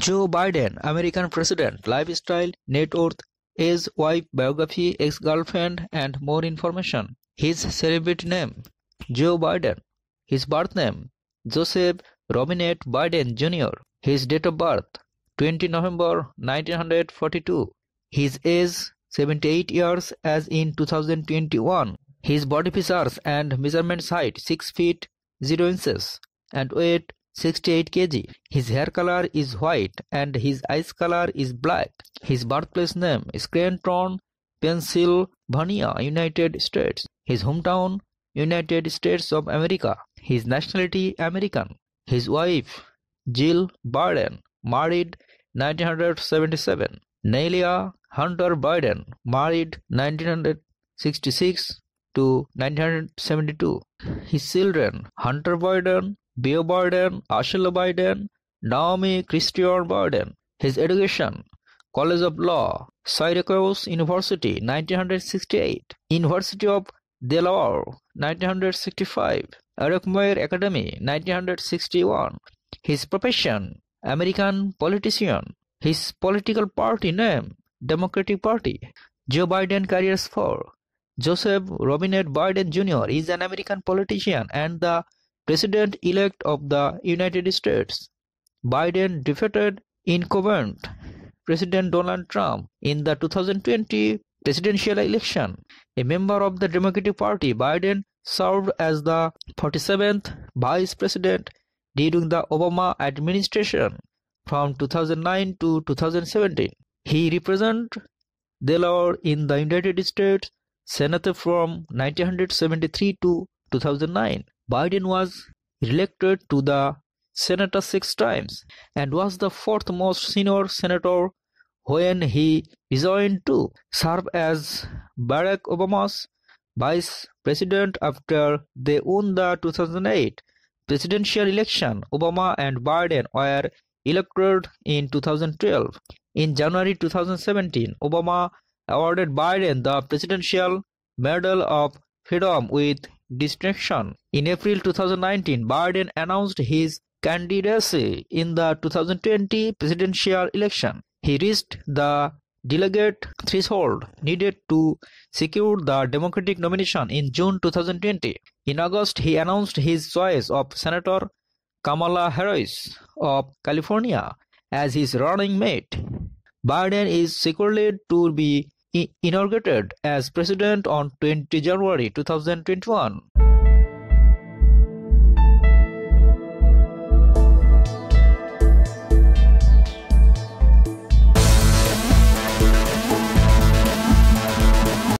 Joe Biden, American President, Lifestyle, Net Worth, his Wife, Biography, Ex Girlfriend, and more information. His celebrity name Joe Biden. His birth name Joseph Robinette Biden Jr. His date of birth 20 November 1942. His age 78 years as in 2021. His body features and measurements height 6 feet 0 inches and weight 68 kg. His hair color is white and his eyes color is black. His birthplace name is Scranton, Pennsylvania, United States. His hometown, United States of America. His nationality, American. His wife, Jill Biden, married 1977. Nelia Hunter Biden, married 1966 to 1972. His children, Hunter Biden Bill Biden, Ashley Biden, Naomi Christian Biden. His education College of Law, Syracuse University, 1968, University of Delaware, 1965, Araquamoir Academy, 1961. His profession, American politician. His political party name, Democratic Party. Joe Biden careers for Joseph Robinette Biden Jr. is an American politician and the President-elect of the United States, Biden defeated incumbent President Donald Trump in the 2020 presidential election. A member of the Democratic Party, Biden served as the 47th vice president during the Obama administration from 2009 to 2017. He represented Delaware in the United States Senate from 1973 to 2009 Biden was elected to the Senate six times and was the fourth most senior senator when he resigned to serve as Barack Obama's vice president after they won the 2008 presidential election. Obama and Biden were elected in 2012. In January 2017, Obama awarded Biden the Presidential Medal of Freedom with distraction. In April 2019, Biden announced his candidacy in the 2020 presidential election. He reached the delegate threshold needed to secure the Democratic nomination in June 2020. In August, he announced his choice of Senator Kamala Harris of California as his running mate. Biden is secretly to be Inaugurated as President on twenty January two thousand twenty-one.